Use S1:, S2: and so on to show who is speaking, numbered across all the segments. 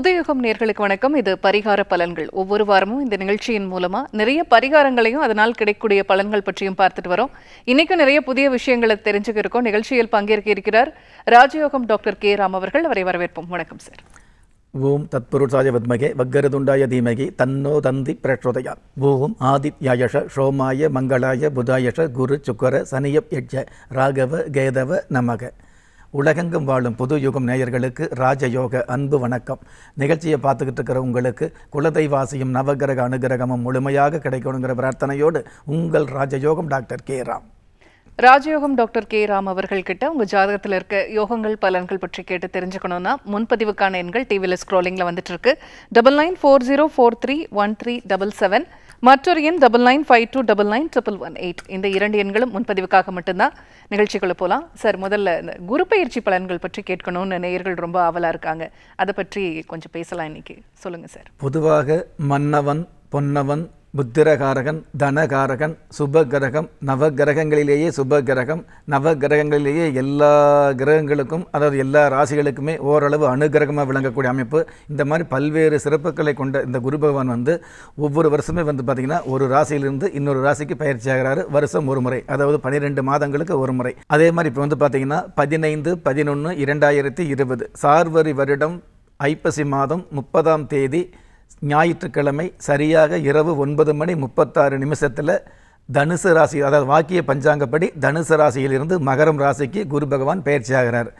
S1: உதயகம் நேர்களுக்கு வணக்கம் இது பரிகார பலன்கள் ஒவ்வொரு வாரமும் இந்த நிகழ்ச்சியின் மூலமா நிறைய பரிகாரங்களையும் அதனால் கிடைக்கக்கூடிய பலன்கள் பற்றியும் பார்த்துட்டு வரோம் இன்னைக்கும் நிறைய புதிய விஷயங்களை தெரிஞ்சுக்க இருக்கோம் நிகழ்ச்சியில் பங்கேற்க இருக்கிறார் ராஜயோகம் டாக்டர் கே ராம் அவர்கள் அவரை வரவேற்போம் வணக்கம் சார்
S2: ஓம் புருஷாய வத்மகே வக்கரதுண்டாய தீமகி தன்னோ தந்தி பிரச்சோதயா ஓம் ஆதித்யாயஷ ஷோமாய மங்களாய புதாயஷ குரு சுக்கர சனியப் யஜ ராகவ கேதவ நமக உலகெங்கும் வாழும் புது யுகம் நேயர்களுக்கு ராஜயோக அன்பு வணக்கம் நிகழ்ச்சியை பார்த்துக்கிட்டு இருக்கிற உங்களுக்கு குலதெய்வாசியும் நவகிரக அனுகிரகமும் முழுமையாக கிடைக்கணுங்கிற பிரார்த்தனையோடு உங்கள் ராஜயோகம் டாக்டர் கே ராம்
S1: ராஜயோகம் டாக்டர் கே ராம் அவர்கள் கிட்ட உங்க ஜாதகத்தில் இருக்க யோகங்கள் பலன்கள் பற்றி கேட்டு தெரிஞ்சுக்கணும்னா முன்பதிவுக்கான எண்கள் டிவியில் ஸ்க்ரோலிங்கில் வந்துட்டு இருக்கு double nine four zero four three one three double seven மற்றொரு எண் double nine five two double nine triple one eight இந்த இரண்டு எண்களும் முன்பதிவுக்காக மட்டும்தான் நிகழ்ச்சிக்குள்ளே போகலாம் சார் முதல்ல இந்த குரு பயிற்சி பலன்கள் பற்றி கேட்கணும்னு நேயர்கள் ரொம்ப ஆவலாக இருக்காங்க அதை பற்றி கொஞ்சம் பேசலாம் இன்னைக்கு சொல்லுங்கள் சார்
S2: பொதுவாக மன்னவன் பொன்னவன் புத்திரகாரகன் தனகாரகன் சுபகிரகம் நவகிரகங்களிலேயே சுபகிரகம் நவகிரகங்களிலேயே எல்லா கிரகங்களுக்கும் அதாவது எல்லா ராசிகளுக்குமே ஓரளவு அனுகிரகமாக விளங்கக்கூடிய அமைப்பு இந்த மாதிரி பல்வேறு சிறப்புகளை கொண்ட இந்த குரு பகவான் வந்து ஒவ்வொரு வருஷமே வந்து பார்த்திங்கன்னா ஒரு ராசியிலிருந்து இன்னொரு ராசிக்கு பயிற்சி ஆகிறாரு வருஷம் ஒரு முறை அதாவது பன்னிரெண்டு மாதங்களுக்கு ஒரு முறை அதே மாதிரி இப்போ வந்து பார்த்திங்கன்னா பதினைந்து பதினொன்று இரண்டாயிரத்தி இருபது சார்வரி வருடம் ஐப்பசி மாதம் முப்பதாம் தேதி ஞாயிற்றுக்கிழமை சரியாக இரவு ஒன்பது மணி முப்பத்தாறு நிமிஷத்தில் தனுசு ராசி அதாவது வாக்கிய பஞ்சாங்கப்படி தனுசு ராசியிலிருந்து மகரம் ராசிக்கு குரு பகவான் பயிற்சியாகிறார்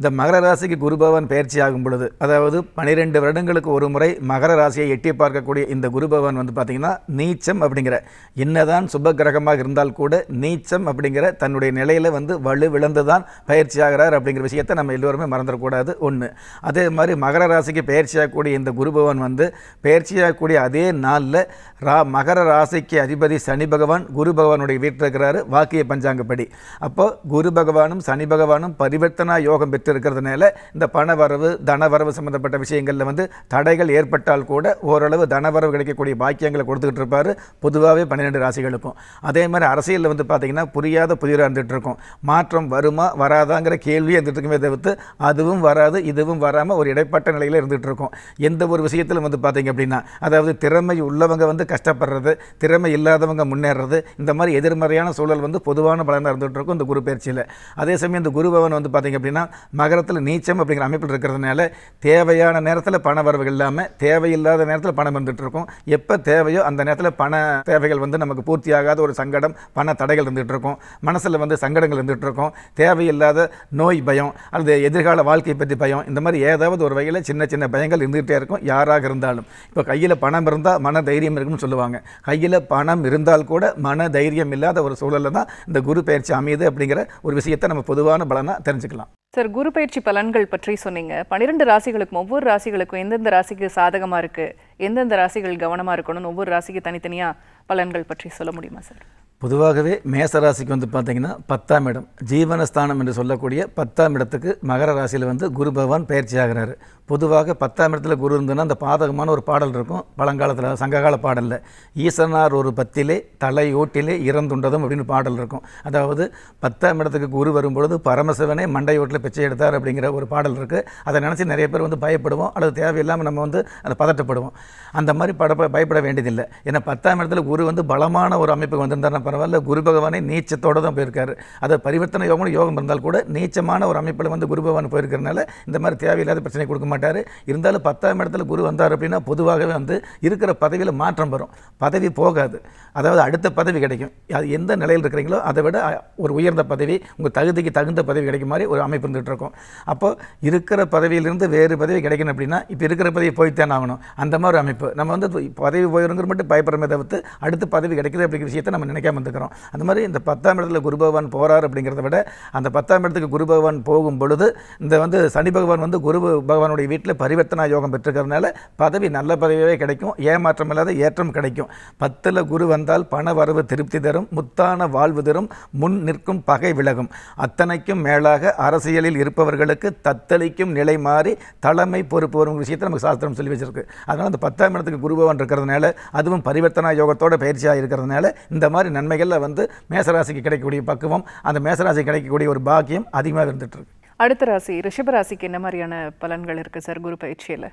S2: இந்த மகர ராசிக்கு குருபவன் பயிற்சி ஆகும் பொழுது அதாவது பனிரெண்டு வருடங்களுக்கு ஒரு முறை மகர ராசியை எட்டி பார்க்கக்கூடிய இந்த குருபவன் வந்து பார்த்திங்கன்னா நீச்சம் அப்படிங்கிற என்னதான் சுப கிரகமாக இருந்தால் கூட நீச்சம் அப்படிங்கிற தன்னுடைய நிலையில் வந்து வலு விழுந்து தான் பயிற்சி ஆகிறார் அப்படிங்கிற விஷயத்தை நம்ம எல்லோருமே மறந்துடக்கூடாது ஒன்று அதே மாதிரி மகர ராசிக்கு பயிற்சியாகக்கூடிய இந்த குருபவன் வந்து பயிற்சியாகக்கூடிய அதே நாளில் ரா மகர ராசிக்கு அதிபதி சனி பகவான் குரு பகவானுடைய வீட்டில் இருக்கிறாரு வாக்கிய பஞ்சாங்கப்படி அப்போ குரு பகவானும் சனி பகவானும் பரிவர்த்தனா யோகம் பெற்றிருக்கிறதுனால இந்த பணவரவு தனவரவு சம்மந்தப்பட்ட விஷயங்களில் வந்து தடைகள் ஏற்பட்டால் கூட ஓரளவு தனவரவு கிடைக்கக்கூடிய பாக்கியங்களை கொடுத்துக்கிட்டு இருப்பார் பொதுவாகவே பன்னிரெண்டு ராசிகளுக்கும் அதே மாதிரி அரசியலில் வந்து பார்த்திங்கன்னா புரியாத புதிராக இருந்துகிட்டு இருக்கும் மாற்றம் வருமா வராதாங்கிற கேள்வி இருந்துட்டு தவிர்த்து அதுவும் வராது இதுவும் வராமல் ஒரு இடைப்பட்ட நிலையில் இருந்துகிட்டு இருக்கும் எந்த ஒரு விஷயத்திலும் வந்து பார்த்தீங்க அப்படின்னா அதாவது திறமை உள்ளவங்க வந்து கஷ்டப்படுறது திறமை இல்லாதவங்க முன்னேறது இந்த மாதிரி எதிர்மறையான சூழல் வந்து பொதுவான பலனாக இருந்துகிட்டு இருக்கும் இந்த குரு பயிற்சியில் அதே சமயம் இந்த குரு பவன் வந்து பார்த்திங்க அப்படின்னா மகரத்தில் நீச்சம் அப்படிங்கிற அமைப்பில் இருக்கிறதுனால தேவையான நேரத்தில் பண வரவுகள் இல்லாமல் தேவையில்லாத நேரத்தில் பணம் இருந்துகிட்டு இருக்கும் எப்போ தேவையோ அந்த நேரத்தில் பண தேவைகள் வந்து நமக்கு பூர்த்தியாகாத ஒரு சங்கடம் பண தடைகள் இருந்துகிட்டு இருக்கும் மனசில் வந்து சங்கடங்கள் இருந்துகிட்டு இருக்கும் தேவையில்லாத நோய் பயம் அல்லது எதிர்கால வாழ்க்கையை பற்றி பயம் இந்த மாதிரி ஏதாவது ஒரு வகையில் சின்ன சின்ன பயங்கள் இருந்துகிட்டே இருக்கும் யாராக இருந்தாலும் இப்போ கையில் பணம் இருந்தால் மன தைரியம் இருக்கும் குறையும்னு சொல்லுவாங்க கையில் பணம் இருந்தால் கூட மன தைரியம் இல்லாத ஒரு சூழலில் தான் இந்த குரு பயிற்சி அமையுது அப்படிங்கிற ஒரு விஷயத்தை நம்ம பொதுவான பலனாக தெரிஞ்சுக்கலாம்
S1: சார் குரு பயிற்சி பலன்கள் பற்றி சொன்னீங்க பன்னிரெண்டு ராசிகளுக்கும் ஒவ்வொரு ராசிகளுக்கும் எந்தெந்த ராசிக்கு சாதகமாக இருக்குது எந்தெந்த ராசிகள் கவனமாக இருக்கணும்னு ஒவ்வொரு ராசிக்கு தனித்தனியாக பலன்கள் பற்றி சொல்ல முடியுமா சார்
S2: பொதுவாகவே மேச ராசிக்கு வந்து பார்த்தீங்கன்னா பத்தாம் இடம் ஜீவனஸ்தானம் என்று சொல்லக்கூடிய பத்தாம் இடத்துக்கு மகர ராசியில் வந்து குரு பகவான் பயிற்சி ஆகிறாரு பொதுவாக பத்தாம் இடத்துல குரு இருந்ததுன்னா அந்த பாதகமான ஒரு பாடல் இருக்கும் பழங்காலத்தில் சங்ககால பாடலில் ஈசனார் ஒரு பத்திலே தலை ஓட்டிலே இறந்துண்டதும் அப்படின்னு பாடல் இருக்கும் அதாவது பத்தாம் இடத்துக்கு குரு வரும்பொழுது பரமசிவனே மண்டை ஓட்டில் பிச்சை எடுத்தார் அப்படிங்கிற ஒரு பாடல் இருக்குது அதை நினச்சி நிறைய பேர் வந்து பயப்படுவோம் அல்லது தேவையில்லாமல் நம்ம வந்து அதை பதட்டப்படுவோம் அந்த மாதிரி பட பயப்பட வேண்டியதில்லை ஏன்னா பத்தாம் இடத்துல குரு வந்து பலமான ஒரு அமைப்புக்கு வந்திருந்தார்னா பரவாயில்ல குரு பகவானே நீச்சத்தோடு தான் போயிருக்காரு அதை பரிவர்த்தனை யோகம் யோகம் இருந்தால் கூட நீச்சமான ஒரு அமைப்பில் வந்து குரு பகவான் போயிருக்கிறனால இந்த மாதிரி தேவையில்லாத பிரச்சனை கொடுக்க மாட்டார் இருந்தாலும் பத்தாம் இடத்துல குரு வந்தார் அப்படின்னா பொதுவாகவே வந்து இருக்கிற பதவியில் மாற்றம் வரும் பதவி போகாது அதாவது அடுத்த பதவி கிடைக்கும் அது எந்த நிலையில் இருக்கிறீங்களோ அதை விட ஒரு உயர்ந்த பதவி உங்கள் தகுதிக்கு தகுந்த பதவி கிடைக்கும் மாதிரி ஒரு அமைப்பு இருந்துகிட்டு இருக்கும் அப்போது இருக்கிற பதவியிலிருந்து வேறு பதவி கிடைக்கணும் அப்படின்னா இப்போ இருக்கிற பதவி போய்த்தான் ஆகணும் அந்த மாதிரி அமைப்பு நம்ம வந்து பதவி போயிருங்கிற மட்டும் பயப்படுறமே தவிர்த்து அடுத்த பதவி கிடைக்குது அப்படிங்கிற விஷயத்தை நம்ம நினைக்காம இருக்கிறோம் அந்த மாதிரி இந்த பத்தாம் இடத்துல குரு பகவான் போகிறார் அப்படிங்கிறத விட அந்த பத்தாம் இடத்துக்கு குரு பகவான் போகும் பொழுது இந்த வந்து சனி பகவான் வந்து குரு பகவானுடைய உங்களுடைய வீட்டில் பரிவர்த்தனா யோகம் பெற்றுக்கிறதுனால பதவி நல்ல பதவியாகவே கிடைக்கும் ஏமாற்றம் இல்லாத ஏற்றம் கிடைக்கும் பத்தில் குரு வந்தால் பண வரவு திருப்தி தரும் முத்தான வாழ்வு தரும் முன் நிற்கும் பகை விலகும் அத்தனைக்கும் மேலாக அரசியலில் இருப்பவர்களுக்கு தத்தளிக்கும் நிலை மாறி தலைமை பொறுப்பு வரும் விஷயத்தை நமக்கு சாஸ்திரம் சொல்லி வச்சிருக்கு அதனால் அந்த பத்தாம் இடத்துக்கு குருபவன் இருக்கிறதுனால அதுவும் பரிவர்த்தனா யோகத்தோட பயிற்சியாக இருக்கிறதுனால இந்த மாதிரி நன்மைகளில் வந்து மேசராசிக்கு கிடைக்கக்கூடிய பக்குவம் அந்த மேசராசி கிடைக்கக்கூடிய ஒரு பாக்கியம் அதிகமாக இருந்துகிட்ருக்கு
S1: அடுத்த ராசி ரிஷபராசிக்கு என்ன மாதிரியான பலன்கள் இருக்குது சார் குரு பயிற்சியில்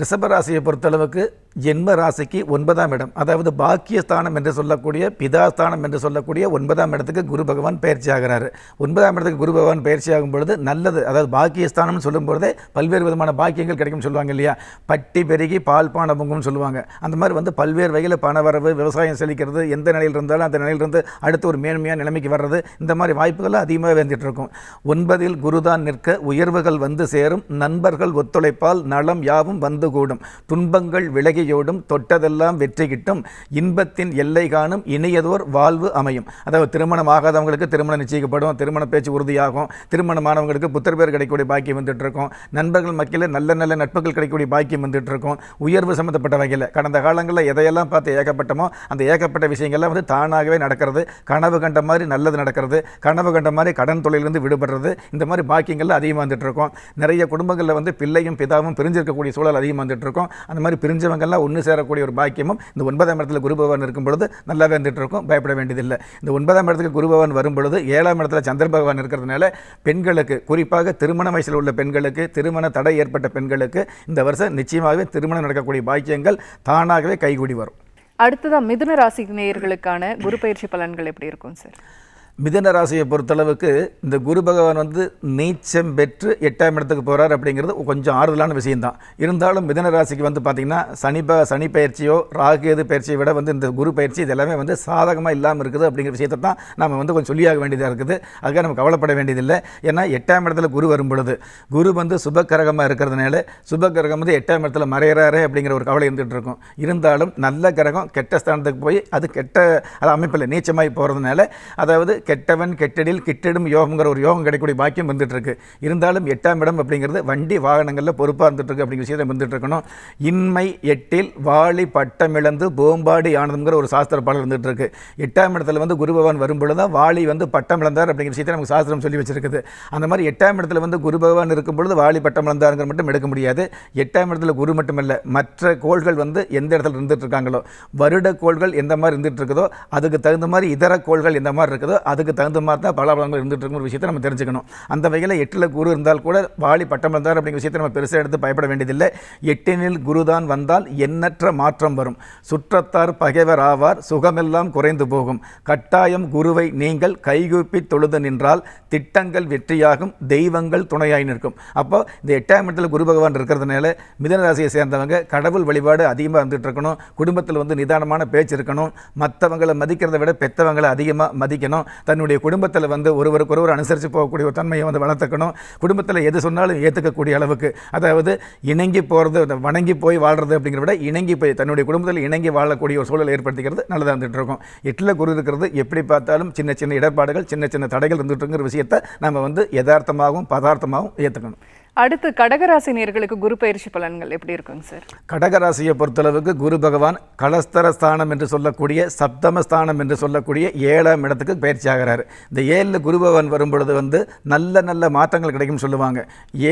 S2: ரிஷபராசியை பொறுத்தளவுக்கு ஜென்ம ராசிக்கு ஒன்பதாம் இடம் அதாவது பாக்கியஸ்தானம் என்று சொல்லக்கூடிய பிதாஸ்தானம் என்று சொல்லக்கூடிய ஒன்பதாம் இடத்துக்கு குரு பகவான் பயிற்சி ஆகிறார் ஒன்பதாம் இடத்துக்கு குரு பகவான் பயிற்சி ஆகும் பொழுது நல்லது அதாவது பாக்கியஸ்தானம்னு சொல்லும்பொழுதே பல்வேறு விதமான பாக்கியங்கள் கிடைக்கும் சொல்லுவாங்க இல்லையா பட்டி பெருகி பால் பான சொல்லுவாங்க அந்த மாதிரி வந்து பல்வேறு வகையில் பண வரவு விவசாயம் செழிக்கிறது எந்த நிலையில் இருந்தாலும் அந்த நிலையிலிருந்து அடுத்து ஒரு மேன்மையான நிலைமைக்கு வர்றது இந்த மாதிரி வாய்ப்புகள்லாம் அதிகமாக வந்துட்டு இருக்கும் ஒன்பதில் குருதான் நிற்க உயர்வுகள் வந்து சேரும் நண்பர்கள் ஒத்துழைப்பால் நலம் யாவும் வந்து வந்து கூடும் துன்பங்கள் விலகியோடும் தொட்டதெல்லாம் வெற்றி கிட்டும் இன்பத்தின் எல்லை காணும் இணையதோர் வாழ்வு அமையும் அதாவது திருமணம் ஆகாதவங்களுக்கு திருமணம் நிச்சயிக்கப்படும் திருமண பேச்சு உறுதியாகும் திருமணமானவங்களுக்கு புத்தர் பேர் கிடைக்கக்கூடிய பாக்கியம் வந்துட்டு இருக்கும் நண்பர்கள் மக்கள் நல்ல நல்ல நட்புகள் கிடைக்கக்கூடிய பாக்கியம் வந்துட்டு இருக்கும் உயர்வு சம்மந்தப்பட்ட வகையில் கடந்த காலங்களில் எதையெல்லாம் பார்த்து ஏகப்பட்டமோ அந்த ஏகப்பட்ட விஷயங்கள்லாம் வந்து தானாகவே நடக்கிறது கனவு கண்ட மாதிரி நல்லது நடக்கிறது கனவு கண்ட மாதிரி கடன் தொழிலிருந்து விடுபடுறது இந்த மாதிரி பாக்கியங்கள்லாம் அதிகமாக வந்துட்டு இருக்கும் நிறைய குடும்பங்களில் வந்து பிள்ளையும் பிதாவும் பிரிஞ்சிருக்கக்கூடிய சூழல் அதிகம் அதிகமாக வந்துட்டுருக்கோம் அந்த மாதிரி பிரிஞ்சவங்கெல்லாம் ஒன்று சேரக்கூடிய ஒரு பாக்கியமும் இந்த ஒன்பதாம் இடத்துல குரு பகவான் இருக்கும் பொழுது நல்லாவே வந்துட்டு இருக்கும் பயப்பட வேண்டியதில்லை இந்த ஒன்பதாம் இடத்துக்கு குரு பகவான் வரும் பொழுது ஏழாம் இடத்துல சந்திர பகவான் இருக்கிறதுனால பெண்களுக்கு குறிப்பாக திருமண வயசில் உள்ள பெண்களுக்கு திருமண தடை ஏற்பட்ட பெண்களுக்கு இந்த வருஷம் நிச்சயமாகவே திருமணம் நடக்கக்கூடிய பாக்கியங்கள் தானாகவே கைகூடி வரும்
S1: அடுத்ததான் மிதுன ராசி நேயர்களுக்கான குரு பயிற்சி பலன்கள் எப்படி இருக்கும் சார்
S2: மிதன ராசியை பொறுத்தளவுக்கு இந்த குரு பகவான் வந்து நீச்சம் பெற்று எட்டாம் இடத்துக்கு போகிறார் அப்படிங்கிறது கொஞ்சம் ஆறுதலான விஷயந்தான் இருந்தாலும் மிதன ராசிக்கு வந்து பார்த்திங்கன்னா சனி ப சனி பயிற்சியோ ராகுகேது பயிற்சியை விட வந்து இந்த குரு பயிற்சி இது எல்லாமே வந்து சாதகமாக இல்லாமல் இருக்குது அப்படிங்கிற விஷயத்தை தான் நம்ம வந்து கொஞ்சம் சொல்லியாக வேண்டியதாக இருக்குது அதுக்காக நம்ம கவலைப்பட வேண்டியதில்லை ஏன்னா எட்டாம் இடத்துல குரு வரும் பொழுது குரு வந்து சுபக்கிரகமாக இருக்கிறதுனால சுபக்கரகம் வந்து எட்டாம் இடத்துல மறையிறாரே அப்படிங்கிற ஒரு கவலை இருந்துகிட்டு இருக்கும் இருந்தாலும் நல்ல கிரகம் கெட்ட ஸ்தானத்துக்கு போய் அது கெட்ட அது அமைப்பில் நீச்சமாகி போகிறதுனால அதாவது கெட்டவன் கெட்டடில் கிட்டடும் யோகங்கிற ஒரு யோகம் கிடைக்கக்கூடிய பாக்கியம் வந்துட்டுருக்கு இருந்தாலும் எட்டாம் இடம் அப்படிங்கிறது வண்டி வாகனங்களில் பொறுப்பாக இருந்துகிட்ருக்கு அப்படிங்கிற விஷயத்தை வந்துட்டுருக்கணும் இன்மை எட்டில் வாளி பட்டமிழந்து போம்பாடி ஆனதுங்கிற ஒரு சாஸ்திர பாடல் இருந்துகிட்ருக்கு எட்டாம் இடத்துல வந்து குரு பகவான் வரும்பொழுது தான் வாளி வந்து பட்டம் இழந்தார் அப்படிங்கிற விஷயத்தை நமக்கு சாஸ்திரம் சொல்லி வச்சிருக்குது அந்த மாதிரி எட்டாம் இடத்துல வந்து குரு பகவான் இருக்கும் பொழுது வாளி பட்டம் இழந்தாருங்கிற மட்டும் எடுக்க முடியாது எட்டாம் இடத்துல குரு மட்டுமல்ல மற்ற கோள்கள் வந்து எந்த இடத்துல இருந்துகிட்ருக்காங்களோ வருட கோள்கள் எந்த மாதிரி இருந்துகிட்ருக்குதோ அதுக்கு தகுந்த மாதிரி இதர கோள்கள் எந்த மாதிரி இருக்குதோ அது அதுக்கு தகுந்த மாதிரி தான் பழங்கள் இருந்துகிட்டு இருக்கும் ஒரு விஷயத்தை நம்ம தெரிஞ்சுக்கணும் அந்த வகையில் எட்டில் குரு இருந்தால் கூட வாலி பட்டம் இருந்தார் அப்படிங்கிற விஷயத்தை நம்ம பெருசாக எடுத்து பயப்பட வேண்டியதில்லை எட்டினில் குரு தான் வந்தால் எண்ணற்ற மாற்றம் வரும் சுற்றத்தார் பகைவர் ஆவார் சுகமெல்லாம் குறைந்து போகும் கட்டாயம் குருவை நீங்கள் கைகூப்பி தொழுது நின்றால் திட்டங்கள் வெற்றியாகும் தெய்வங்கள் துணையாய் நிற்கும் அப்போ இந்த எட்டாம் இடத்தில் குரு பகவான் இருக்கிறதுனால மிதனராசியை சேர்ந்தவங்க கடவுள் வழிபாடு அதிகமாக இருந்துகிட்டு இருக்கணும் குடும்பத்தில் வந்து நிதானமான பேச்சு இருக்கணும் மற்றவங்களை மதிக்கிறத விட பெற்றவங்களை அதிகமாக மதிக்கணும் தன்னுடைய குடும்பத்தில் வந்து ஒருவருக்கு ஒருவர் அனுசரித்து போகக்கூடிய ஒரு தன்மையை வந்து வளர்த்துக்கணும் குடும்பத்தில் எது சொன்னாலும் ஏற்றுக்கக்கூடிய அளவுக்கு அதாவது இணங்கி போகிறது வணங்கி போய் வாழ்கிறது அப்படிங்கிற விட இணங்கி போய் தன்னுடைய குடும்பத்தில் இணங்கி வாழக்கூடிய ஒரு சூழல் ஏற்படுத்திக்கிறது நல்லதாக இருந்துகிட்டு இருக்கும் எட்டில் குரு இருக்கிறது எப்படி பார்த்தாலும் சின்ன சின்ன இடர்பாடுகள் சின்ன சின்ன தடைகள் இருந்துட்டுங்கிற விஷயத்தை நம்ம வந்து யதார்த்தமாகவும் பதார்த்தமாகவும் ஏற்றுக்கணும்
S1: அடுத்து கடகராசி நேர்களுக்கு குரு பயிற்சி பலன்கள் எப்படி இருக்குங்க சார்
S2: கடகராசியை பொறுத்தளவுக்கு குரு பகவான் கலஸ்தரஸ்தானம் என்று சொல்லக்கூடிய சப்தமஸ்தானம் என்று சொல்லக்கூடிய ஏழாம் இடத்துக்கு பயிற்சி ஆகிறார் இந்த ஏழில் குரு பகவான் வரும்பொழுது வந்து நல்ல நல்ல மாற்றங்கள் கிடைக்கும் சொல்லுவாங்க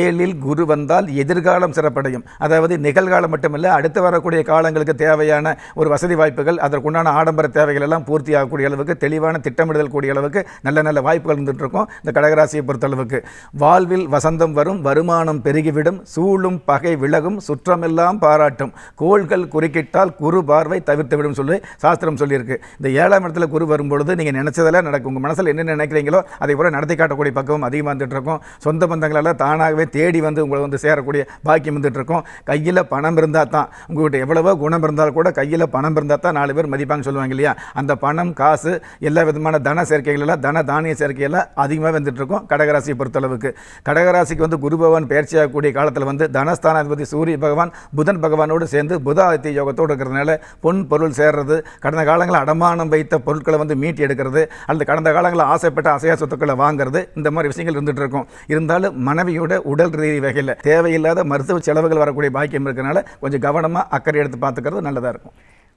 S2: ஏழில் குரு வந்தால் எதிர்காலம் சிறப்படையும் அதாவது நிகழ்காலம் மட்டுமில்லை அடுத்து வரக்கூடிய காலங்களுக்கு தேவையான ஒரு வசதி வாய்ப்புகள் அதற்குண்டான ஆடம்பர தேவைகள் எல்லாம் பூர்த்தி ஆகக்கூடிய அளவுக்கு தெளிவான திட்டமிடுதல் கூடிய அளவுக்கு நல்ல நல்ல வாய்ப்புகள் இருந்துகிட்டு இருக்கும் இந்த கடகராசியை பொறுத்தளவுக்கு வாழ்வில் வசந்தம் வரும் வருமான வருமானம் பெருகிவிடும் சூழும் பகை விலகும் சுற்றமெல்லாம் பாராட்டும் கோள்கள் குறுக்கிட்டால் குரு பார்வை தவிர்த்துவிடும் சொல்லி சாஸ்திரம் சொல்லியிருக்கு இந்த ஏழாம் இடத்துல குரு வரும்பொழுது நீங்கள் நினச்சதெல்லாம் நடக்கும் உங்கள் மனசில் என்ன நினைக்கிறீங்களோ அதை கூட நடத்தி காட்டக்கூடிய பக்கம் அதிகமாக வந்துட்டுருக்கும் சொந்த பந்தங்களெல்லாம் தானாகவே தேடி வந்து உங்களை வந்து சேரக்கூடிய பாக்கியம் வந்துட்டுருக்கும் கையில் பணம் இருந்தால் தான் உங்கள்கிட்ட எவ்வளவோ குணம் இருந்தால் கூட கையில் பணம் இருந்தால் தான் நாலு பேர் மதிப்பாங்க சொல்லுவாங்க இல்லையா அந்த பணம் காசு எல்லா விதமான தன சேர்க்கைகளெல்லாம் தன தானிய சேர்க்கையெல்லாம் அதிகமாக வந்துட்டுருக்கும் கடகராசியை பொறுத்தளவுக்கு கடகராசிக்கு வந்து குரு பகவான் பயிற்சியாகக்கூடிய காலத்தில் வந்து தனஸ்தானாதிபதி சூரிய பகவான் புதன் பகவானோடு சேர்ந்து புத ஆதித்ய யோகத்தோடு இருக்கிறதுனால பொன் பொருள் சேர்றது கடந்த காலங்களில் அடமானம் வைத்த பொருட்களை வந்து மீட்டி எடுக்கிறது அல்லது கடந்த காலங்களில் ஆசைப்பட்ட அசையா சொத்துக்களை வாங்குறது இந்த மாதிரி விஷயங்கள் இருந்துட்டு இருக்கும் இருந்தாலும் மனைவியோட உடல் ரீதி வகையில் தேவையில்லாத மருத்துவ செலவுகள் வரக்கூடிய பாக்கியம் இருக்கிறனால கொஞ்சம் கவனமாக அக்கறை எடுத்து பார்த்துக்கிறது நல்லதாக இருக்கும்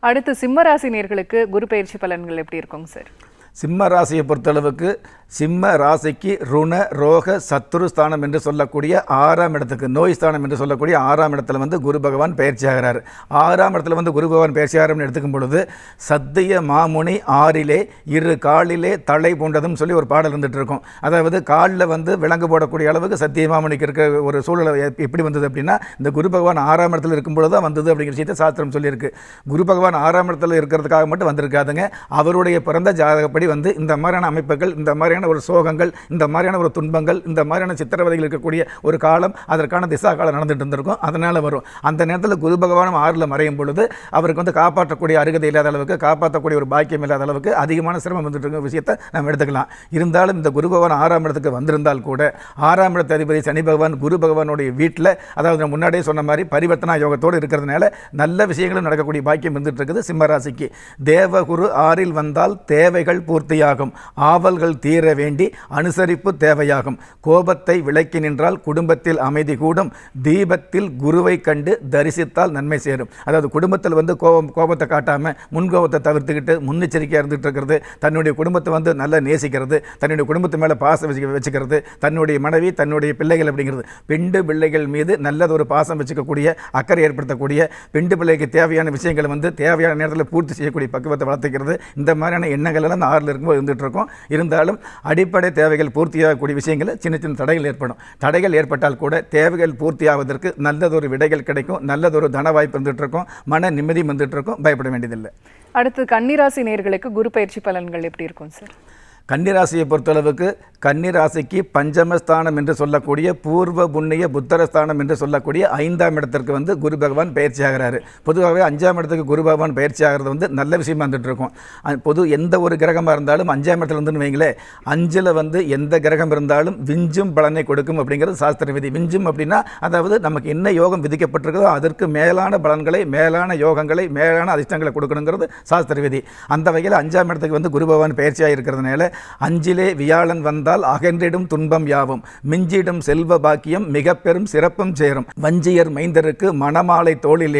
S1: அடுத்து சிம்மராசினியர்களுக்கு குரு பயிற்சி பலன்கள் எப்படி இருக்கும் சார்
S2: சிம்ம ராசியை பொறுத்தளவுக்கு சிம்ம ராசிக்கு ருண ரோக சத்துரு ஸ்தானம் என்று சொல்லக்கூடிய ஆறாம் இடத்துக்கு நோய் ஸ்தானம் என்று சொல்லக்கூடிய ஆறாம் இடத்துல வந்து குரு பகவான் பயிற்சி ஆகிறார் ஆறாம் இடத்துல வந்து குரு பகவான் பயிற்சி ஆகிறார் எடுத்துக்கும் பொழுது சத்திய மாமுனி ஆறிலே இரு காலிலே தலை போன்றதும் சொல்லி ஒரு பாடல் இருந்துட்டு இருக்கும் அதாவது காலில் வந்து விலங்கு போடக்கூடிய அளவுக்கு சத்திய மாமுனிக்கு இருக்கிற ஒரு சூழலை எப்படி வந்தது அப்படின்னா இந்த குரு பகவான் ஆறாம் இடத்துல பொழுது தான் வந்தது அப்படிங்கிற விஷயத்தை சாஸ்திரம் சொல்லியிருக்கு குரு பகவான் ஆறாம் இடத்துல இருக்கிறதுக்காக மட்டும் வந்திருக்காதுங்க அவருடைய பிறந்த ஜாதகப்படி வந்து இந்த மாதிரியான அமைப்புகள் இந்த மாதிரியான மாதிரியான ஒரு சோகங்கள் இந்த மாதிரியான ஒரு துன்பங்கள் இந்த மாதிரியான சித்திரவதைகள் இருக்கக்கூடிய ஒரு காலம் அதற்கான திசா காலம் நடந்துகிட்டு இருந்திருக்கும் அதனால் வரும் அந்த நேரத்தில் குரு பகவானும் ஆறில் மறையும் பொழுது அவருக்கு வந்து காப்பாற்றக்கூடிய அருகதை இல்லாத அளவுக்கு காப்பாற்றக்கூடிய ஒரு பாக்கியம் இல்லாத அளவுக்கு அதிகமான சிரமம் வந்துட்டு இருக்கிற விஷயத்தை நம்ம எடுத்துக்கலாம் இருந்தாலும் இந்த குரு பகவான் ஆறாம் இடத்துக்கு வந்திருந்தால் கூட ஆறாம் இடத்து அதிபதி சனி பகவான் குரு பகவானுடைய வீட்டில் அதாவது முன்னாடியே சொன்ன மாதிரி பரிவர்த்தனா யோகத்தோடு இருக்கிறதுனால நல்ல விஷயங்களும் நடக்கக்கூடிய பாக்கியம் வந்துட்டு இருக்குது சிம்மராசிக்கு தேவகுரு ஆறில் வந்தால் தேவைகள் பூர்த்தியாகும் ஆவல்கள் தீர வேண்டி அனுசரிப்பு தேவையாகும் கோபத்தை விளக்கி நின்றால் குடும்பத்தில் அமைதி கூடும் தீபத்தில் குருவை கண்டு தரிசித்தால் நன்மை சேரும் அதாவது குடும்பத்தில் வந்து கோபம் கோபத்தை காட்டாமல் முன்கோபத்தை தவிர்த்துக்கிட்டு முன்னெச்சரிக்கையாக இருந்துகிட்டு இருக்கிறது தன்னுடைய குடும்பத்தை வந்து நல்லா நேசிக்கிறது தன்னுடைய குடும்பத்து மேலே பாசம் வச்சு வச்சுக்கிறது தன்னுடைய மனைவி தன்னுடைய பிள்ளைகள் அப்படிங்கிறது பெண்டு பிள்ளைகள் மீது நல்லது ஒரு பாசம் வச்சுக்கக்கூடிய அக்கறை ஏற்படுத்தக்கூடிய பெண்டு பிள்ளைக்கு தேவையான விஷயங்களை வந்து தேவையான நேரத்தில் பூர்த்தி செய்யக்கூடிய பக்குவத்தை வளர்த்துக்கிறது இந்த மாதிரியான எண்ணங்கள் எல்லாம் ஆறில் இருக்கும்போது இருந்துகிட்டு இருக்கோம் இருந்தாலும் அடிப்படை தேவைகள் பூர்த்தியாகக்கூடிய விஷயங்களில் சின்ன சின்ன தடைகள் ஏற்படும் தடைகள் ஏற்பட்டால் கூட தேவைகள் பூர்த்தியாவதற்கு நல்லதொரு விடைகள் கிடைக்கும் நல்லதொரு தன வாய்ப்பு இருந்துகிட்ருக்கும் மன நிம்மதி வந்துட்டு இருக்கும் பயப்பட வேண்டியதில்லை
S1: அடுத்து கன்னிராசி நேர்களுக்கு குரு பயிற்சி பலன்கள் எப்படி இருக்கும் சார்
S2: கன்னிராசியை பொறுத்தளவுக்கு கன்னிராசிக்கு பஞ்சமஸ்தானம் என்று சொல்லக்கூடிய பூர்வ புண்ணிய புத்தரஸ்தானம் என்று சொல்லக்கூடிய ஐந்தாம் இடத்திற்கு வந்து குரு பகவான் பயிற்சி ஆகிறாரு பொதுவாகவே அஞ்சாம் இடத்துக்கு குரு பகவான் பயிற்சி ஆகிறது வந்து நல்ல விஷயமா இருந்துட்டு இருக்கும் பொது எந்த ஒரு கிரகமாக இருந்தாலும் அஞ்சாம் இடத்துல வந்து வைங்களே அஞ்சில் வந்து எந்த கிரகம் இருந்தாலும் விஞ்சும் பலனை கொடுக்கும் அப்படிங்கிறது சாஸ்திர விதி விஞ்சும் அப்படின்னா அதாவது நமக்கு என்ன யோகம் விதிக்கப்பட்டிருக்கோ அதற்கு மேலான பலன்களை மேலான யோகங்களை மேலான அதிர்ஷ்டங்களை கொடுக்கணுங்கிறது சாஸ்திர விதி அந்த வகையில் அஞ்சாம் இடத்துக்கு வந்து குரு பகவான் பயிற்சியாக இருக்கிறதுனால அஞ்சிலே வியாழன் வந்தால் அகன்றிடும் துன்பம் யாவும் மிஞ்சிடும் செல்வ பாக்கியம் மிக பெரும் சிறப்பும் சேரும் வஞ்சியர் மைந்தருக்கு மணமாலை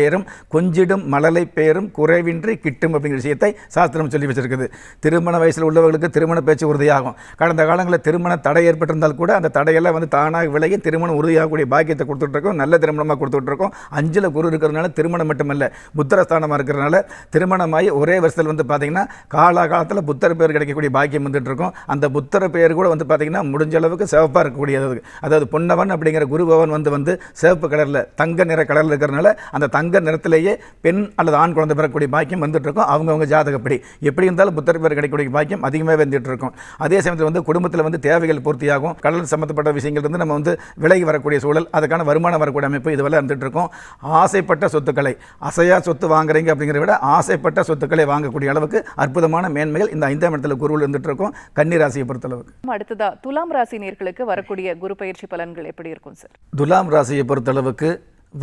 S2: ஏறும் கொஞ்சிடும் மலலை பேரும் குறைவின்றி கிட்டும் அப்படிங்கிற விஷயத்தை சாஸ்திரம் சொல்லி வச்சிருக்குது திருமண வயசில் உள்ளவர்களுக்கு திருமண பேச்சு உறுதியாகும் கடந்த காலங்களில் திருமண தடை ஏற்பட்டிருந்தால் கூட அந்த தடையெல்லாம் வந்து தானாக விலகி திருமணம் உறுதியாகக்கூடிய பாக்கியத்தை கொடுத்துட்ருக்கோம் நல்ல திருமணமாக கொடுத்துட்ருக்கோம் அஞ்சில் குரு இருக்கிறதுனால திருமணம் மட்டுமல்ல புத்திரஸ்தானமாக இருக்கிறதுனால திருமணமாகி ஒரே வருஷத்தில் வந்து பார்த்தீங்கன்னா காலகாலத்தில் புத்தர் பேர் கிடைக்கக்கூடிய பாக்கியம் வந்துட்டு கேள்விப்பட்டிருக்கோம் அந்த புத்தர பெயர் கூட வந்து பார்த்தீங்கன்னா முடிஞ்ச அளவுக்கு சிவப்பாக இருக்கக்கூடியது அதாவது பொன்னவன் அப்படிங்கிற குருபவன் வந்து வந்து சிவப்பு கடலில் தங்க நிற கடலில் இருக்கிறனால அந்த தங்க நிறத்திலேயே பெண் அல்லது ஆண் குழந்தை பெறக்கூடிய பாக்கியம் வந்துட்டுருக்கோம் அவங்கவுங்க ஜாதகப்படி எப்படி இருந்தாலும் புத்தர் பேர் கிடைக்கக்கூடிய பாக்கியம் அதிகமாக இருக்கும் அதே சமயத்தில் வந்து குடும்பத்தில் வந்து தேவைகள் பூர்த்தியாகும் கடல் சம்மந்தப்பட்ட விஷயங்கள் வந்து நம்ம வந்து விலகி வரக்கூடிய சூழல் அதுக்கான வருமானம் வரக்கூடிய அமைப்பு இதுவரை இருக்கும் ஆசைப்பட்ட சொத்துக்களை அசையா சொத்து வாங்குறீங்க அப்படிங்கிற விட ஆசைப்பட்ட சொத்துக்களை வாங்கக்கூடிய அளவுக்கு அற்புதமான மேன்மைகள் இந்த ஐந்தாம் இடத்துல குருவில் இருக்கும் கன்னிராசியை பொறுத்தளவுக்கு
S1: அடுத்ததா துலாம் ராசி நேர்களுக்கு வரக்கூடிய குரு பயிற்சி பலன்கள் எப்படி இருக்கும் சார்
S2: துலாம் ராசியை பொறுத்தளவுக்கு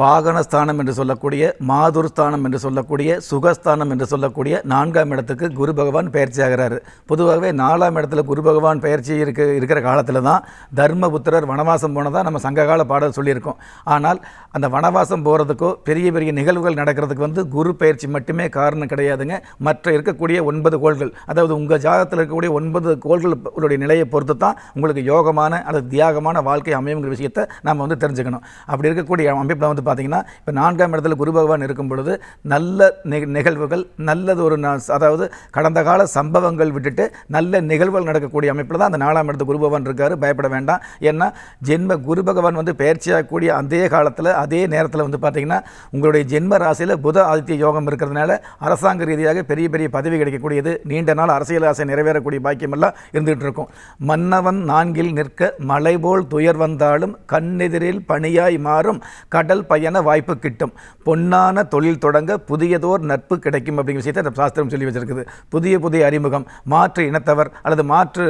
S2: வாகனஸ்தானம் என்று சொல்லக்கூடிய மாதுர்ஸ்தானம் என்று சொல்லக்கூடிய சுகஸ்தானம் என்று சொல்லக்கூடிய நான்காம் இடத்துக்கு குரு பகவான் பயிற்சி ஆகிறார் பொதுவாகவே நாலாம் இடத்துல குரு பகவான் பயிற்சி இருக்க இருக்கிற காலத்தில் தான் தர்மபுத்திரர் வனவாசம் போனதாக நம்ம சங்ககால பாடல் சொல்லியிருக்கோம் ஆனால் அந்த வனவாசம் போகிறதுக்கோ பெரிய பெரிய நிகழ்வுகள் நடக்கிறதுக்கு வந்து குரு பயிற்சி மட்டுமே காரணம் கிடையாதுங்க மற்ற இருக்கக்கூடிய ஒன்பது கோள்கள் அதாவது உங்கள் ஜாதகத்தில் இருக்கக்கூடிய ஒன்பது கோள்கள் உங்களுடைய நிலையை பொறுத்து தான் உங்களுக்கு யோகமான அல்லது தியாகமான வாழ்க்கை அமையுங்கிற விஷயத்தை நம்ம வந்து தெரிஞ்சுக்கணும் அப்படி இருக்கக்கூடிய அமைப்பில் வந்து பார்த்தீங்கன்னா இப்போ நான்காம் இடத்துல குரு பகவான் இருக்கும் பொழுது நல்ல நிகழ்வுகள் நல்லது ஒரு அதாவது கடந்த கால சம்பவங்கள் விட்டுட்டு நல்ல நிகழ்வுகள் நடக்கக்கூடிய அமைப்பில் தான் அந்த நாலாம் இடத்துல குரு பகவான் இருக்கார் பயப்பட வேண்டாம் ஏன்னா ஜென்ம குரு பகவான் வந்து பயிற்சியாகக்கூடிய அதே காலத்தில் அதே நேரத்தில் வந்து பார்த்தீங்கன்னா உங்களுடைய ஜென்ம ராசியில் புத ஆதித்ய யோகம் இருக்கிறதுனால அரசாங்க ரீதியாக பெரிய பெரிய பதவி கிடைக்கக்கூடியது நீண்ட நாள் அரசியல் ஆசை நிறைவேறக்கூடிய பாக்கியமெல்லாம் இருந்துகிட்டு இருக்கும் மன்னவன் நான்கில் நிற்க மலை போல் துயர் வந்தாலும் கண்ணெதிரில் பணியாய் மாறும் கடல் பயண வாய்ப்பு கிட்டும் பொன்னான தொழில் தொடங்க புதியதோர் நட்பு கிடைக்கும் அப்படிங்கிற விஷயத்தை அந்த சாஸ்திரம் சொல்லி வச்சிருக்குது புதிய புதிய அறிமுகம் மாற்று இனத்தவர் அல்லது மாற்று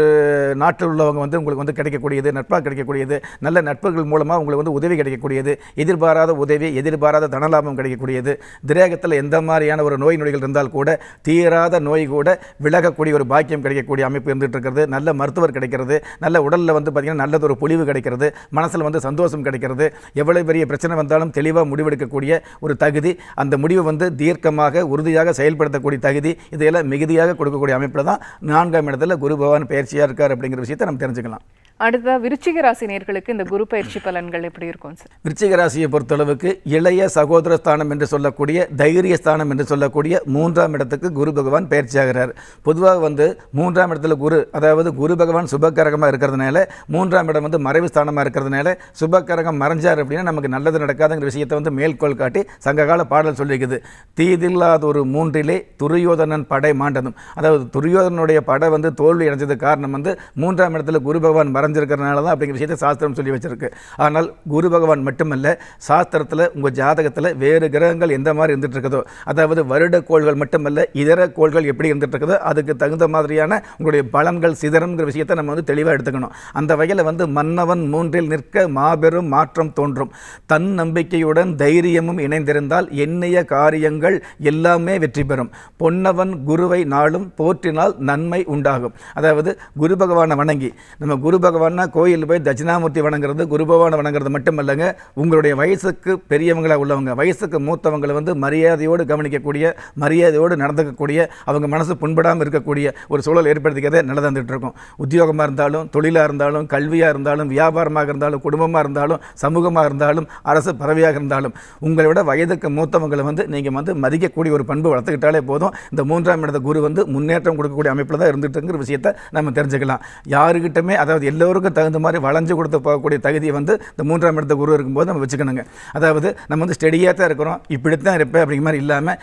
S2: நாட்டில் உள்ளவங்க வந்து உங்களுக்கு வந்து கிடைக்கக்கூடியது நட்பாக கிடைக்கக்கூடியது நல்ல நட்புகள் மூலமாக உங்களுக்கு வந்து உதவி கிடைக்கக்கூடியது எதிர்பாராத உதவி எதிர்பாராத தனலாபம் கிடைக்கக்கூடியது திரேகத்தில் எந்த மாதிரியான ஒரு நோய் நொடிகள் இருந்தால் கூட தீராத நோய் கூட விலகக்கூடிய ஒரு பாக்கியம் கிடைக்கக்கூடிய அமைப்பு இருந்துகிட்டு இருக்கிறது நல்ல மருத்துவர் கிடைக்கிறது நல்ல உடலில் வந்து பார்த்திங்கன்னா நல்லது ஒரு பொழிவு கிடைக்கிறது மனசில் வந்து சந்தோஷம் கிடைக்கிறது எவ்வளோ பெரிய பிரச்சனை வந்தாலும் நிறுவனம் தெளிவாக முடிவெடுக்கக்கூடிய ஒரு தகுதி அந்த முடிவை வந்து தீர்க்கமாக உறுதியாக செயல்படுத்தக்கூடிய தகுதி இதையெல்லாம் மிகுதியாக கொடுக்கக்கூடிய அமைப்பில் தான் நான்காம் இடத்துல குரு பகவான் பயிற்சியாக இருக்கார் அப்படிங்கிற விஷயத்தை நம்ம தெரிஞ்சுக்கலாம்
S1: அடுத்ததாக விருச்சிக ராசி நேர்களுக்கு இந்த குரு பயிற்சி பலன்கள் எப்படி இருக்கும் சார்
S2: விருச்சிக ராசியை பொறுத்தளவுக்கு இளைய சகோதர ஸ்தானம் என்று சொல்லக்கூடிய தைரிய ஸ்தானம் என்று சொல்லக்கூடிய மூன்றாம் இடத்துக்கு குரு பகவான் பயிற்சியாகிறார் பொதுவாக வந்து மூன்றாம் இடத்துல குரு அதாவது குரு பகவான் சுபகரகமாக இருக்கிறதுனால மூன்றாம் இடம் வந்து மறைவு ஸ்தானமாக இருக்கிறதுனால சுபகரகம் மறைஞ்சார் அப்படின்னா நமக்கு நல்லது நடக்காதுங்கிற விஷயத்தை வந்து மேல்கோள் காட்டி சங்ககால பாடல் சொல்லியிருக்குது தீதில்லாத ஒரு மூன்றிலே துரியோதனன் படை மாண்டதும் அதாவது துரியோதனனுடைய படை வந்து தோல்வி அடைஞ்சது காரணம் வந்து மூன்றாம் இடத்துல குரு பகவான் வரைஞ்சிருக்கிறனால தான் அப்படிங்கிற விஷயத்தை சாஸ்திரம் சொல்லி வச்சிருக்கு ஆனால் குரு பகவான் மட்டுமல்ல சாஸ்திரத்தில் உங்கள் ஜாதகத்தில் வேறு கிரகங்கள் எந்த மாதிரி இருந்துட்டு இருக்குதோ அதாவது வருட கோள்கள் மட்டுமல்ல இதர கோள்கள் எப்படி இருந்துட்டு இருக்குதோ அதுக்கு தகுந்த மாதிரியான உங்களுடைய பலன்கள் சிதறம்ங்கிற விஷயத்தை நம்ம வந்து தெளிவாக எடுத்துக்கணும் அந்த வகையில் வந்து மன்னவன் மூன்றில் நிற்க மாபெரும் மாற்றம் தோன்றும் தன் நம்பிக்கையுடன் தைரியமும் இணைந்திருந்தால் எண்ணிய காரியங்கள் எல்லாமே வெற்றி பெறும் பொன்னவன் குருவை நாளும் போற்றினால் நன்மை உண்டாகும் அதாவது குரு பகவானை வணங்கி நம்ம குரு பகவான் பகவானா கோயிலில் போய் தட்சிணாமூர்த்தி வணங்குறது குரு பகவானை வணங்குறது மட்டும் இல்லைங்க உங்களுடைய வயசுக்கு பெரியவங்களாக உள்ளவங்க வயசுக்கு மூத்தவங்களை வந்து மரியாதையோடு கவனிக்கக்கூடிய மரியாதையோடு நடந்துக்கக்கூடிய அவங்க மனசு புண்படாமல் இருக்கக்கூடிய ஒரு சூழல் ஏற்படுத்திக்கிறதே நடந்துகிட்டு இருக்கும் உத்தியோகமாக இருந்தாலும் தொழிலாக இருந்தாலும் கல்வியாக இருந்தாலும் வியாபாரமாக இருந்தாலும் குடும்பமாக இருந்தாலும் சமூகமாக இருந்தாலும் அரசு பறவையாக இருந்தாலும் உங்களை விட வயதுக்கு மூத்தவங்களை வந்து நீங்கள் வந்து மதிக்கக்கூடிய ஒரு பண்பு வளர்த்துக்கிட்டாலே போதும் இந்த மூன்றாம் இடத்த குரு வந்து முன்னேற்றம் கொடுக்கக்கூடிய அமைப்பில் தான் இருந்துட்டுங்கிற விஷயத்தை நம்ம தெரிஞ்சுக்கலாம் யாருக்கிட்டமே அதாவது எல்லோரும் எல்லோருக்கும் தகுந்த மாதிரி வளைஞ்சு கொடுத்து போகக்கூடிய தகுதியை வந்து இந்த மூன்றாம் இடத்த குரு இருக்கும்போது நம்ம வச்சுக்கணுங்க அதாவது நம்ம வந்து ஸ்டெடியாக தான் இருக்கிறோம் இப்படி தான் இருப்பேன் அப்படிங்கிற மாதிரி இல்லாமல்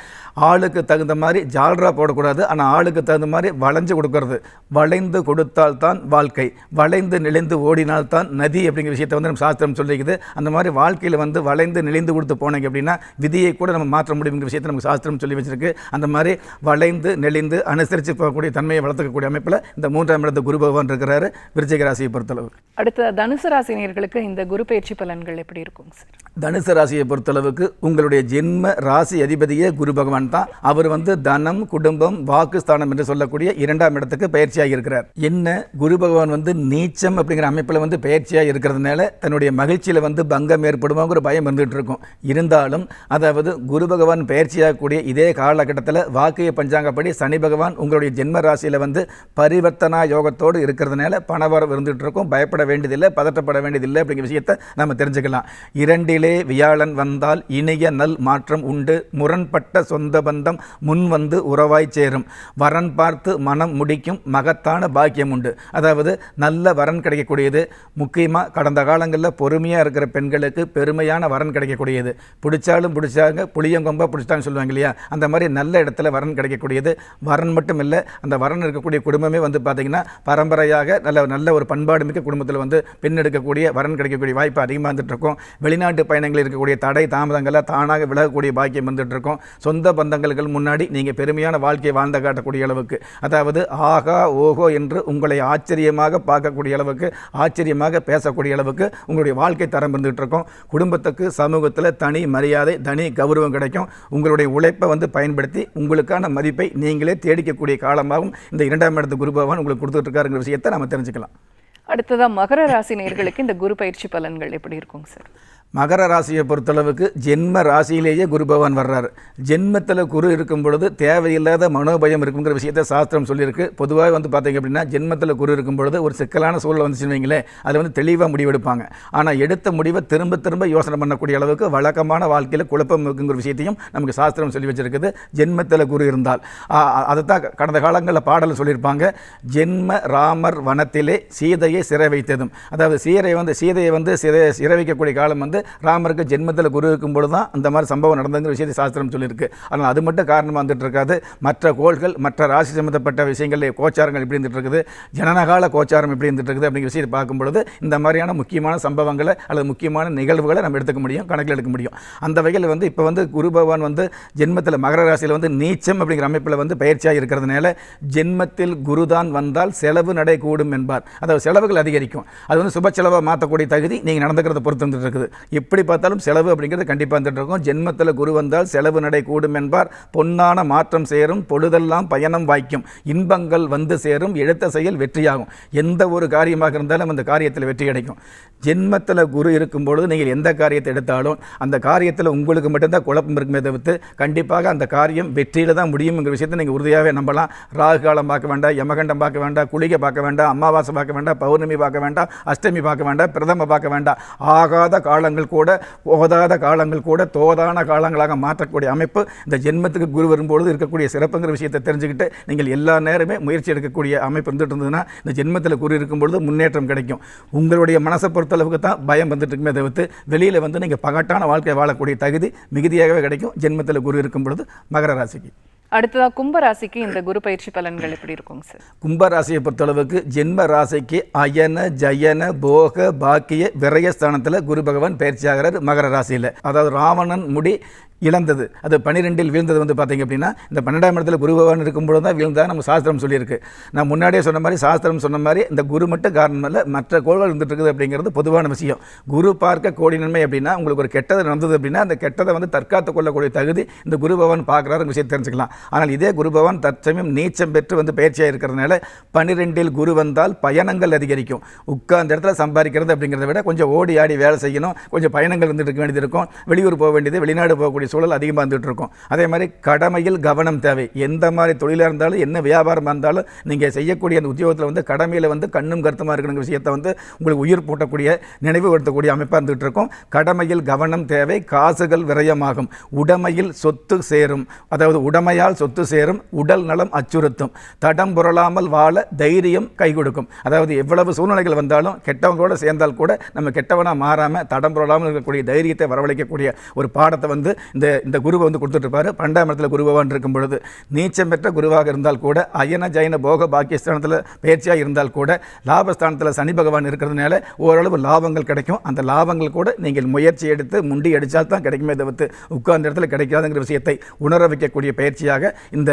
S2: ஆளுக்கு தகுந்த மாதிரி ஜால்ரா போடக்கூடாது ஆனால் ஆளுக்கு தகுந்த மாதிரி வளைஞ்சு கொடுக்கறது வளைந்து கொடுத்தால் தான் வாழ்க்கை வளைந்து நெளிந்து ஓடினால்தான் நதி அப்படிங்கிற விஷயத்தை வந்து நம்ம சாஸ்திரம் சொல்லிக்குது அந்த மாதிரி வாழ்க்கையில் வந்து வளைந்து நெளிந்து கொடுத்து போனீங்க அப்படின்னா விதியை கூட நம்ம மாற்ற முடியுங்கிற விஷயத்தை நமக்கு சாஸ்திரம் சொல்லி வச்சிருக்கு அந்த மாதிரி வளைந்து நெளிந்து அனுசரித்து போகக்கூடிய தன்மையை வளர்த்துக்கக்கூடிய அமைப்பில் இந்த மூன்றாம் இடத்து குரு பகவான் இருக்கிறாரு விருச்சிக பொறுத்தளவு
S1: அடுத்த தனுசு ராசினியர்களுக்கு இந்த குரு பயிற்சி பலன்கள் எப்படி இருக்கும்
S2: சார் தனுசு ராசியை பொறுத்தளவுக்கு உங்களுடைய ஜென்ம ராசி அதிபதியே குரு பகவான் தான் அவர் வந்து தனம் குடும்பம் வாக்குஸ்தானம் என்று சொல்லக்கூடிய இரண்டாம் இடத்துக்கு பயிற்சியாக இருக்கிறார் என்ன குரு பகவான் வந்து நீச்சம் அப்படிங்கிற அமைப்பில் வந்து பயிற்சியாக இருக்கிறதுனால தன்னுடைய மகிழ்ச்சியில் வந்து பங்கம் ஏற்படுமோங்கிற பயம் இருந்துகிட்டு இருக்கும் இருந்தாலும் அதாவது குரு பகவான் பயிற்சியாகக்கூடிய இதே காலகட்டத்தில் வாக்கிய பஞ்சாங்கப்படி சனி பகவான் உங்களுடைய ஜென்ம ராசியில் வந்து பரிவர்த்தனா யோகத்தோடு இருக்கிறதுனால பணவரம் இருந்துகிட்டு இருக்கும் பயப்பட வேண்டியதில்லை பதட்டப்பட வேண்டியதில்லை அப்படிங்கிற விஷயத்தை நம்ம தெரிஞ்சுக்கலாம் இரண்டிலே வியாழன் வந்தால் இணைய நல் மாற்றம் உண்டு முரண்பட்ட சொந்த பந்தம் முன் வந்து உறவாய் சேரும் வரன் பார்த்து மனம் முடிக்கும் மகத்தான பாக்கியம் உண்டு அதாவது நல்ல வரன் கிடைக்கக்கூடியது முக்கியமாக கடந்த காலங்களில் பொறுமையாக இருக்கிற பெண்களுக்கு பெருமையான வரன் கிடைக்கக்கூடியது பிடிச்சாலும் பிடிச்சாங்க புளியங்கொம்பா பிடிச்சிட்டான்னு சொல்லுவாங்க இல்லையா அந்த மாதிரி நல்ல இடத்துல வரன் கிடைக்கக்கூடியது வரன் மட்டும் இல்லை அந்த வரன் இருக்கக்கூடிய குடும்பமே வந்து பார்த்திங்கன்னா பரம்பரையாக நல்ல நல்ல ஒரு பண்பாடு பண்பாடு மிக்க குடும்பத்தில் வந்து பெண் எடுக்கக்கூடிய வரன் கிடைக்கக்கூடிய வாய்ப்பு அதிகமாக இருக்கும் வெளிநாட்டு பயணங்களில் இருக்கக்கூடிய தடை தாமதங்களை தானாக விலகக்கூடிய பாக்கியம் இருக்கும் சொந்த பந்தங்களுக்கு முன்னாடி நீங்கள் பெருமையான வாழ்க்கையை வாழ்ந்த காட்டக்கூடிய அளவுக்கு அதாவது ஆகா ஓஹோ என்று உங்களை ஆச்சரியமாக பார்க்கக்கூடிய அளவுக்கு ஆச்சரியமாக பேசக்கூடிய அளவுக்கு உங்களுடைய வாழ்க்கை தரம் இருந்துகிட்டு இருக்கும் குடும்பத்துக்கு சமூகத்தில் தனி மரியாதை தனி கௌரவம் கிடைக்கும் உங்களுடைய உழைப்பை வந்து பயன்படுத்தி உங்களுக்கான மதிப்பை நீங்களே தேடிக்கக்கூடிய காலமாகவும் இந்த இரண்டாம் இடத்து குரு பகவான் உங்களுக்கு கொடுத்துட்டு இருக்காருங்கிற விஷயத்தை நம்ம தெரிஞ்சுக்கலாம்
S1: அடுத்ததாக மகர ராசி நேர்களுக்கு இந்த குரு பயிற்சி பலன்கள் எப்படி இருக்குங்க சார்
S2: மகர ராசியை பொறுத்தளவுக்கு ஜென்ம ராசியிலேயே குரு பகவான் வர்றார் ஜென்மத்தில் குரு இருக்கும் பொழுது தேவையில்லாத மனோபயம் இருக்குங்கிற விஷயத்தை சாஸ்திரம் சொல்லியிருக்கு பொதுவாக வந்து பார்த்தீங்க அப்படின்னா ஜென்மத்தில் குரு இருக்கும் பொழுது ஒரு சிக்கலான சூழல் வந்துச்சுன்னு வைங்களேன் அதை வந்து தெளிவாக முடிவெடுப்பாங்க ஆனால் எடுத்த முடிவை திரும்ப திரும்ப யோசனை பண்ணக்கூடிய அளவுக்கு வழக்கமான வாழ்க்கையில் குழப்பம் இருக்குங்கிற விஷயத்தையும் நமக்கு சாஸ்திரம் சொல்லி வச்சிருக்குது ஜென்மத்தில் குரு இருந்தால் அதை தான் கடந்த காலங்களில் பாடலில் சொல்லியிருப்பாங்க ஜென்ம ராமர் வனத்திலே சீதையை சிறை வைத்ததும் அதாவது சீரை வந்து சீதையை வந்து சிறை சிறை வைக்கக்கூடிய காலம் வந்து ராமருக்கு ஜென்மத்தில் குரு இருக்கும் பொழுது தான் அந்த மாதிரி சம்பவம் நடந்தங்கிற விஷயத்தை சாஸ்திரம் சொல்லியிருக்கு ஆனால் அது மட்டும் காரணமாக வந்துட்டு இருக்காது மற்ற கோள்கள் மற்ற ராசி சம்மந்தப்பட்ட விஷயங்களில் கோச்சாரங்கள் எப்படி இருந்துட்டு இருக்குது ஜனநகால கோச்சாரம் எப்படி இருந்துட்டு இருக்குது அப்படிங்கிற விஷயத்தை பார்க்கும்பொழுது இந்த மாதிரியான முக்கியமான சம்பவங்களை அல்லது முக்கியமான நிகழ்வுகளை நம்ம எடுத்துக்க முடியும் கணக்கில் எடுக்க முடியும் அந்த வகையில் வந்து இப்போ வந்து குரு பகவான் வந்து ஜென்மத்தில் மகர ராசியில் வந்து நீச்சம் அப்படிங்கிற அமைப்பில் வந்து பயிற்சியாக இருக்கிறதுனால ஜென்மத்தில் குருதான் வந்தால் செலவு நடைக்கூடும் என்பார் அதாவது செலவுகள் அதிகரிக்கும் அது வந்து சுப செலவாக மாற்றக்கூடிய தகுதி நீங்கள் நடந்துக்கிறத பொறுத்து இருக்குது எப்படி பார்த்தாலும் செலவு அப்படிங்கிறது கண்டிப்பாக வந்துட்டு இருக்கும் ஜென்மத்தில் குரு வந்தால் செலவு நடை கூடும் என்பார் பொன்னான மாற்றம் சேரும் பொழுதெல்லாம் பயணம் வாய்க்கும் இன்பங்கள் வந்து சேரும் எழுத்த செயல் வெற்றியாகும் எந்த ஒரு காரியமாக இருந்தாலும் அந்த காரியத்தில் வெற்றி கிடைக்கும் ஜென்மத்தில் குரு இருக்கும் பொழுது நீங்கள் எந்த காரியத்தை எடுத்தாலும் அந்த காரியத்தில் உங்களுக்கு மட்டும்தான் குழப்பம் இருக்குமே தவிர்த்து கண்டிப்பாக அந்த காரியம் வெற்றியில் தான் முடியும்ங்கிற விஷயத்தை நீங்கள் உறுதியாகவே நம்பலாம் ராகு காலம் பார்க்க வேண்டாம் யமகண்டம் பார்க்க வேண்டாம் குளிகை பார்க்க வேண்டாம் அமாவாசை பார்க்க வேண்டாம் பௌர்ணமி பார்க்க வேண்டாம் அஷ்டமி பார்க்க வேண்டாம் பிரதம பார்க்க வேண்டாம் ஆகாத காலங்கள் காலங்கள் கூட போதாத காலங்கள் கூட தோதான காலங்களாக மாற்றக்கூடிய அமைப்பு இந்த ஜென்மத்துக்கு குரு வரும்பொழுது இருக்கக்கூடிய சிறப்புங்கிற விஷயத்தை தெரிஞ்சுக்கிட்டு நீங்கள் எல்லா நேரமே முயற்சி எடுக்கக்கூடிய அமைப்பு இருந்துட்டு இருந்ததுன்னா இந்த ஜென்மத்தில் குரு இருக்கும்பொழுது முன்னேற்றம் கிடைக்கும் உங்களுடைய மனசை பொறுத்தளவுக்கு தான் பயம் வந்துட்டு இருக்குமே தவிர்த்து வெளியில் வந்து நீங்கள் பகட்டான வாழ்க்கை வாழக்கூடிய தகுதி மிகுதியாகவே கிடைக்கும் ஜென்மத்தில் குரு இருக்கும்பொழுது மகர ராசிக்கு
S1: அடுத்ததாக கும்பராசிக்கு இந்த குரு பயிற்சி பலன்கள் எப்படி இருக்குங்க சார்
S2: கும்பராசியை பொறுத்தளவுக்கு ஜென்ம ராசிக்கு அயன ஜயன போக பாக்கிய விரயஸ்தானத்தில் குரு பகவான் பயிற்சி ஆகிறார் மகர ராசியில் அதாவது ராவணன் முடி இழந்தது அது பன்னிரெண்டில் வீழ்ந்தது வந்து பார்த்திங்க அப்படின்னா இந்த பன்னெண்டாம் இடத்துல குரு பகவான் இருக்கும்போது தான் வீழ்ந்தா நம்ம சாஸ்திரம் சொல்லியிருக்கு நான் முன்னாடியே சொன்ன மாதிரி சாஸ்திரம் சொன்ன மாதிரி இந்த குரு மட்டும் காரணம் இல்லை மற்ற கோள்கள் இருந்துட்டு இருக்குது அப்படிங்கிறது பொதுவான விஷயம் குரு பார்க்க கோடி நன்மை அப்படின்னா உங்களுக்கு ஒரு கெட்டது நடந்தது அப்படின்னா அந்த கெட்டதை வந்து தற்காத்து கொள்ளக்கூடிய தகுதி இந்த குரு பகவான் பார்க்குறாரு விஷயம் தெரிஞ்சுக்கலாம் ஆனால் இதே குரு பகவான் தற்சமயம் நீச்சம் பெற்று வந்து பயிற்சியாக இருக்கிறதுனால பன்னிரெண்டில் குரு வந்தால் பயணங்கள் அதிகரிக்கும் உட்கார்ந்த இடத்துல சம்பாதிக்கிறது அப்படிங்கிறத விட கொஞ்சம் ஓடி ஆடி வேலை செய்யணும் கொஞ்சம் பயணங்கள் இருந்துட்டு இருக்க வேண்டியது இருக்கும் வெளியூர் போக வேண்டியது வெளிநாடு போகக்கூடிய சூழல் அதிகமாக இருந்துகிட்டு இருக்கும் அதே மாதிரி கடமையில் கவனம் தேவை எந்த மாதிரி தொழிலாக இருந்தாலும் என்ன வியாபாரமாக இருந்தாலும் நீங்கள் செய்யக்கூடிய அந்த உத்தியோகத்தில் வந்து கடமையில் வந்து கண்ணும் கருத்துமாக இருக்கணுங்கிற விஷயத்தை வந்து உங்களுக்கு உயிர் பூட்டக்கூடிய நினைவுபடுத்தக்கூடிய அமைப்பாக இருந்துகிட்டு இருக்கும் கடமையில் கவனம் தேவை காசுகள் விரயமாகும் உடமையில் சொத்து சேரும் அதாவது உடமையால் சொத்து சேரும் உடல் நலம் அச்சுறுத்தும் தடம் புரளாமல் வாழ தைரியம் கை கொடுக்கும் அதாவது எவ்வளவு சூழ்நிலைகள் வந்தாலும் கெட்டவங்களோட சேர்ந்தால் கூட நம்ம கெட்டவனாக மாறாமல் தடம் புரளாமல் இருக்கக்கூடிய தைரியத்தை வரவழைக்கக்கூடிய ஒரு பாடத்தை வந்து இந்த இந்த குருவை வந்து கொடுத்துட்ருப்பாரு பன்னெண்டாம் இடத்துல குருபவான் இருக்கும் பொழுது நீச்சம் பெற்ற குருவாக இருந்தால் கூட அயன ஜைன போக பாக்கியஸ்தானத்தில் பயிற்சியாக இருந்தால் கூட லாபஸ்தானத்தில் சனி பகவான் இருக்கிறதுனால ஓரளவு லாபங்கள் கிடைக்கும் அந்த லாபங்கள் கூட நீங்கள் முயற்சி எடுத்து முண்டி அடித்தால் தான் கிடைக்குமே தவிர்த்து உட்கார்ந்த இடத்துல கிடைக்காதுங்கிற விஷயத்தை உணர வைக்கக்கூடிய பயிற்சியாக இந்த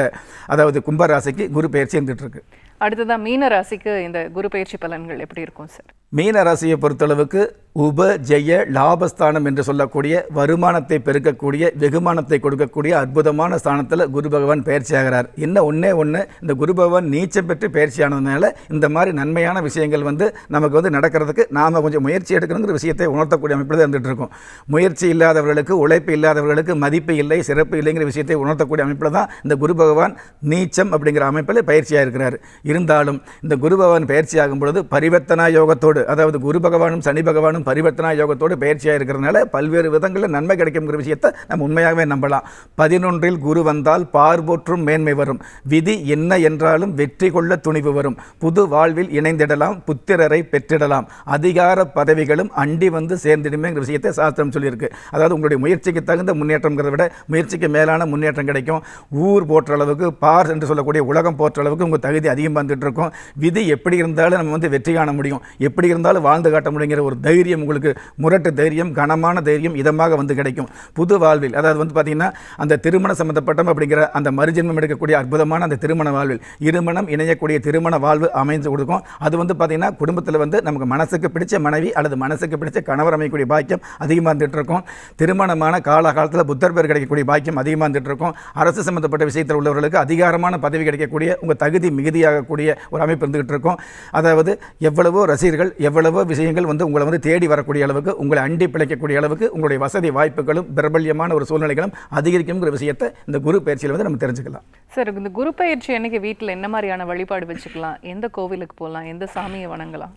S2: அதாவது கும்பராசிக்கு குரு பயிற்சி இருக்குது
S1: அடுத்ததான் மீன ராசிக்கு இந்த குரு பயிற்சி பலன்கள் எப்படி இருக்கும் சார்
S2: மீன ராசியை பொறுத்தளவுக்கு உப ஜெய லாபஸ்தானம் என்று சொல்லக்கூடிய வருமானத்தை பெருக்கக்கூடிய வெகுமானத்தை கொடுக்கக்கூடிய அற்புதமான ஸ்தானத்தில் குரு பகவான் பயிற்சியாகிறார் இன்னும் ஒன்றே ஒன்று இந்த குரு பகவான் நீச்சம் பெற்று பயிற்சியானதுனால இந்த மாதிரி நன்மையான விஷயங்கள் வந்து நமக்கு வந்து நடக்கிறதுக்கு நாம் கொஞ்சம் முயற்சி எடுக்கணுங்கிற விஷயத்தை உணர்த்தக்கூடிய அமைப்பில் தான் இருந்துகிட்டு முயற்சி இல்லாதவர்களுக்கு உழைப்பு இல்லாதவர்களுக்கு மதிப்பு இல்லை சிறப்பு இல்லைங்கிற விஷயத்தை உணர்த்தக்கூடிய அமைப்பில் தான் இந்த குரு பகவான் நீச்சம் அப்படிங்கிற அமைப்பில் பயிற்சியாக இருக்கிறார் இருந்தாலும் இந்த குரு பகவான் பயிற்சியாகும் பொழுது பரிவர்த்தனா யோகத்தோடு அதாவது குரு பகவானும் சனி பகவானும் பரிவர்த்தனா யோகத்தோடு பயிற்சியாக இருக்கிறதுனால பல்வேறு விதங்களில் நன்மை கிடைக்குங்கிற விஷயத்தை நம்ம உண்மையாகவே நம்பலாம் பதினொன்றில் குரு வந்தால் பார்போற்றும் மேன்மை வரும் விதி என்ன என்றாலும் வெற்றி கொள்ள துணிவு வரும் புது வாழ்வில் இணைந்திடலாம் புத்திரரை பெற்றிடலாம் அதிகார பதவிகளும் அண்டி வந்து சேர்ந்திடுமேங்கிற விஷயத்தை சாஸ்திரம் சொல்லியிருக்கு அதாவது உங்களுடைய முயற்சிக்கு தகுந்த முன்னேற்றங்கிறத விட முயற்சிக்கு மேலான முன்னேற்றம் கிடைக்கும் ஊர் போற்ற அளவுக்கு பார் என்று சொல்லக்கூடிய உலகம் போற்ற அளவுக்கு உங்கள் தகுதி அதிகமாக வந்துட்டு இருக்கோம் விதி எப்படி இருந்தாலும் நம்ம வந்து வெற்றி காண முடியும் எப்படி இருந்தாலும் வாழ்ந்து காட்ட முடியுங்கிற ஒரு தைரியம் உங்களுக்கு முரட்டு தைரியம் கனமான தைரியம் இதமாக வந்து கிடைக்கும் புது வாழ்வில் அதாவது வந்து பார்த்தீங்கன்னா அந்த திருமண சம்மந்தப்பட்டம் அப்படிங்கிற அந்த மறுஜென்மம் எடுக்கக்கூடிய அற்புதமான அந்த திருமண வாழ்வில் இருமணம் இணையக்கூடிய திருமண வாழ்வு அமைந்து கொடுக்கும் அது வந்து பார்த்தீங்கன்னா குடும்பத்தில் வந்து நமக்கு மனசுக்கு பிடிச்ச மனைவி அல்லது மனசுக்கு பிடிச்ச கணவர் அமையக்கூடிய பாக்கியம் அதிகமாக இருந்துட்டு இருக்கும் திருமணமான காலகாலத்தில் புத்தர் பேர் கிடைக்கக்கூடிய பாக்கியம் அதிகமாக இருந்துட்டு இருக்கும் அரசு சம்மந்தப்பட்ட விஷயத்தில் உள்ளவர்களுக்கு அதிகாரமான பதவி கிடைக்கக்கூடிய உங்கள் தகுதி மிகுதியாக இருக்கக்கூடிய ஒரு அமைப்பு இருந்துகிட்டு இருக்கும் அதாவது எவ்வளவோ ரசிகர்கள் எவ்வளவோ விஷயங்கள் வந்து உங்களை வந்து தேடி வரக்கூடிய அளவுக்கு உங்களை அண்டி பிழைக்கக்கூடிய அளவுக்கு உங்களுடைய வசதி வாய்ப்புகளும் பிரபல்யமான ஒரு சூழ்நிலைகளும் அதிகரிக்கும்ங்கிற விஷயத்தை இந்த குரு பயிற்சியில் வந்து நம்ம தெரிஞ்சுக்கலாம்
S1: சார் இந்த குரு பயிற்சி என்னைக்கு வீட்டில் என்ன மாதிரியான வழிபாடு வச்சுக்கலாம் எந்த கோவிலுக்கு போகலாம் எந்த சாமியை வணங்கலாம்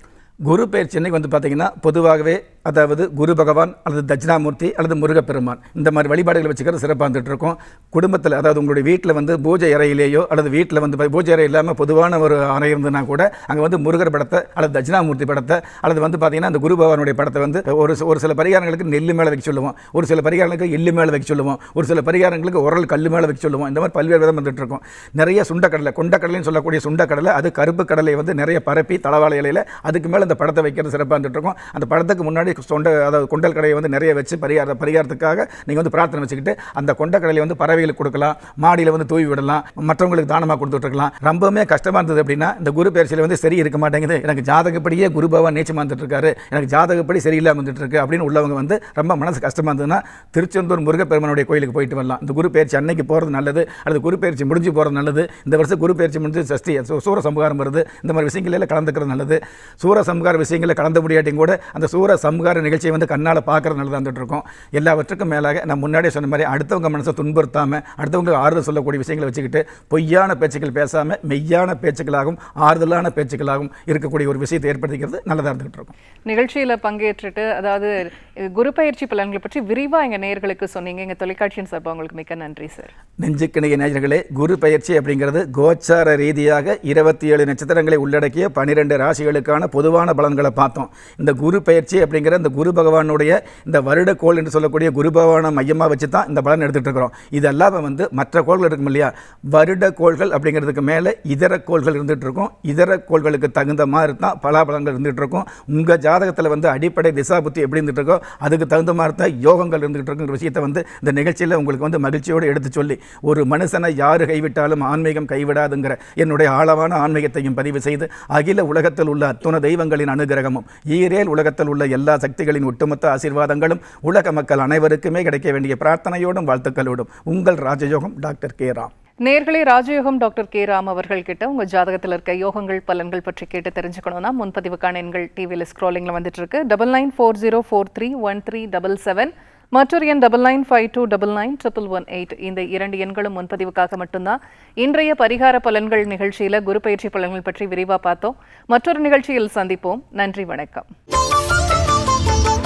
S2: குரு பயிற்சி என்னைக்கு வந்து பார்த்திங்கன்னா பொதுவாகவே அதாவது குரு பகவான் அல்லது தட்சிணாமூர்த்தி அல்லது முருகப்பெருமான் இந்த மாதிரி வழிபாடுகளை வச்சுக்கிறது சிறப்பாக வந்துட்டு இருக்கோம் குடும்பத்தில் அதாவது உங்களுடைய வீட்டில் வந்து பூஜை அறையிலேயோ அல்லது வீட்டில் வந்து பூஜை அறை இல்லாமல் பொதுவான ஒரு அறை இருந்ததுனா கூட அங்கே வந்து முருகர் படத்தை அல்லது தட்சிணாமூர்த்தி படத்தை அல்லது வந்து பார்த்திங்கன்னா அந்த குரு பகவானுடைய படத்தை வந்து ஒரு ஒரு சில பரிகாரங்களுக்கு நெல் மேலே வைக்க சொல்லுவோம் ஒரு சில பரிகாரங்களுக்கு எள்ளு மேலே வைக்க சொல்லுவோம் ஒரு சில பரிகாரங்களுக்கு உரல் கல் மேலே வைக்க சொல்லுவோம் இந்த மாதிரி பல்வேறு விதம் வந்துட்டு இருக்கோம் நிறைய சுண்டக்கடலை கொண்டக்கடலைன்னு சொல்லக்கூடிய சுண்டக்கடலை அது கருப்பு கடலை வந்து நிறைய பரப்பி தளவாழ இலையில் அதுக்கு மேலே அந்த படத்தை வைக்கிறது சிறப்பாக வந்துட்டு இருக்கோம் அந்த படத்துக்கு முன்னாடி தொண்டை அதாவது கொண்டல் கடையை வந்து நிறைய வச்சு பரிகார பரிகாரத்துக்காக நீங்கள் வந்து பிரார்த்தனை வச்சுக்கிட்டு அந்த கொண்டக்கடலை வந்து பறவைகளுக்கு கொடுக்கலாம் மாடியில் வந்து தூவி விடலாம் மற்றவங்களுக்கு தானமாக கொடுத்துட்ருக்கலாம் ரொம்பவுமே கஷ்டமாக இருந்தது அப்படின்னா இந்த குரு பேர்ச்சியில் வந்து சரி இருக்க மாட்டேங்குது எனக்கு ஜாதகப்படியே குரு பகவான் நீச்சமாக இருந்துட்டுருக்காரு எனக்கு ஜாதகப்படி சரியில்லாமல் இருக்கு அப்படின்னு உள்ளவங்க வந்து ரொம்ப மனசு கஷ்டமாக இருந்ததுன்னா திருச்செந்தூர் முருகப்பெருமனுடைய கோயிலுக்கு போயிட்டு வரலாம் இந்த குரு பேர்ச்சி அன்னைக்கு போகிறது நல்லது அல்லது குரு பயிற்சி முடிஞ்சு போகிறது நல்லது இந்த வருஷம் குரு பயிற்சி முடிஞ்சு சஷ்டி சூர சம்ஹாரம் வருது இந்த மாதிரி விஷயங்களில் கலந்துக்கிறது நல்லது சூர சம்ஹார விஷயங்களில் கலந்த முடியாட்டியும் கூட அந்த சூர சம்ஹார துன்பம்கார நிகழ்ச்சியை வந்து கண்ணால் பார்க்குறதுனால நல்லா இருந்துகிட்ருக்கோம் எல்லாவற்றுக்கும் மேலாக நான் முன்னாடியே சொன்ன மாதிரி அடுத்தவங்க மனசை துன்புறுத்தாமல் அடுத்தவங்களுக்கு ஆறுதல் சொல்லக்கூடிய விஷயங்களை வச்சுக்கிட்டு பொய்யான பேச்சுக்கள் பேசாமல் மெய்யான பேச்சுக்களாகவும் ஆறுதலான பேச்சுக்களாகவும் இருக்கக்கூடிய ஒரு விஷயத்தை ஏற்படுத்திக்கிறது நல்லதாக இருந்துகிட்டு இருக்கும்
S1: நிகழ்ச்சியில் பங்கேற்றுட்டு அதாவது குரு பயிற்சி பலன்களை பற்றி விரிவாக எங்கள் நேர்களுக்கு சொன்னீங்க எங்கள் தொலைக்காட்சியின் சார்பாக உங்களுக்கு மிக்க நன்றி சார்
S2: நெஞ்சுக்கிணைய நேயர்களே குரு பயிற்சி அப்படிங்கிறது கோச்சார ரீதியாக இருபத்தி ஏழு நட்சத்திரங்களை உள்ளடக்கிய பனிரெண்டு ராசிகளுக்கான பொதுவான பலன்களை பார்த்தோம் இந்த குரு பயிற்சி அப்படிங்கிற இருக்கிற இந்த குரு பகவானுடைய இந்த வருட வருடக்கோள் என்று சொல்லக்கூடிய குரு பகவானை மையமாக வச்சு தான் இந்த பலன் எடுத்துகிட்டு இருக்கிறோம் இது இதெல்லாம் வந்து மற்ற கோள்கள் இருக்கும் இல்லையா வருட கோள்கள் அப்படிங்கிறதுக்கு மேலே இதர கோள்கள் இருந்துகிட்டு இருக்கும் இதர கோள்களுக்கு தகுந்த மாதிரி தான் பலாபலங்கள் இருந்துகிட்டு இருக்கும் உங்கள் ஜாதகத்தில் வந்து அடிப்படை திசா புத்தி எப்படி இருந்துகிட்டு இருக்கோ அதுக்கு தகுந்த மாதிரி தான் யோகங்கள் இருந்துகிட்டு இருக்குங்கிற விஷயத்தை வந்து இந்த நிகழ்ச்சியில் உங்களுக்கு வந்து மகிழ்ச்சியோடு எடுத்து சொல்லி ஒரு மனுஷனை யார் கைவிட்டாலும் ஆன்மீகம் கைவிடாதுங்கிற என்னுடைய ஆழமான ஆன்மீகத்தையும் பதிவு செய்து அகில உலகத்தில் உள்ள அத்துண தெய்வங்களின் அனுகிரகமும் ஈரேல் உலகத்தில் உள்ள எல்லா சக்திகளின் ஒட்டுமொத்த ஆசீர்வாதங்களும் உலக மக்கள் அனைவருக்குமே கிடைக்க வேண்டிய பிரார்த்தனையோடும் வாழ்த்துக்களோடும் உங்கள் ராஜயோகம் டாக்டர் கே ராம்
S1: நேர்களே ராஜயோகம் டாக்டர் கே ராம் அவர்கள் கிட்ட உங்க ஜாதகத்தில் இருக்க யோகங்கள் பலன்கள் பற்றி கேட்டு தெரிஞ்சுக்கணும்னா முன்பதிவுக்கான எண்கள் டிவியில் ஸ்க்ரோலிங்ல வந்துட்டு இருக்கு double nine four zero four three one three double seven மற்றொரு எண் double nine five two double nine triple one eight இந்த இரண்டு எண்களும் முன்பதிவுக்காக மட்டும்தான் இன்றைய பரிகார பலன்கள் நிகழ்ச்சியில குரு பயிற்சி பலன்கள் பற்றி விரிவாக பார்த்தோம் மற்றொரு நிகழ்ச்சியில் சந்திப்போம் நன்றி வணக்கம் Bye.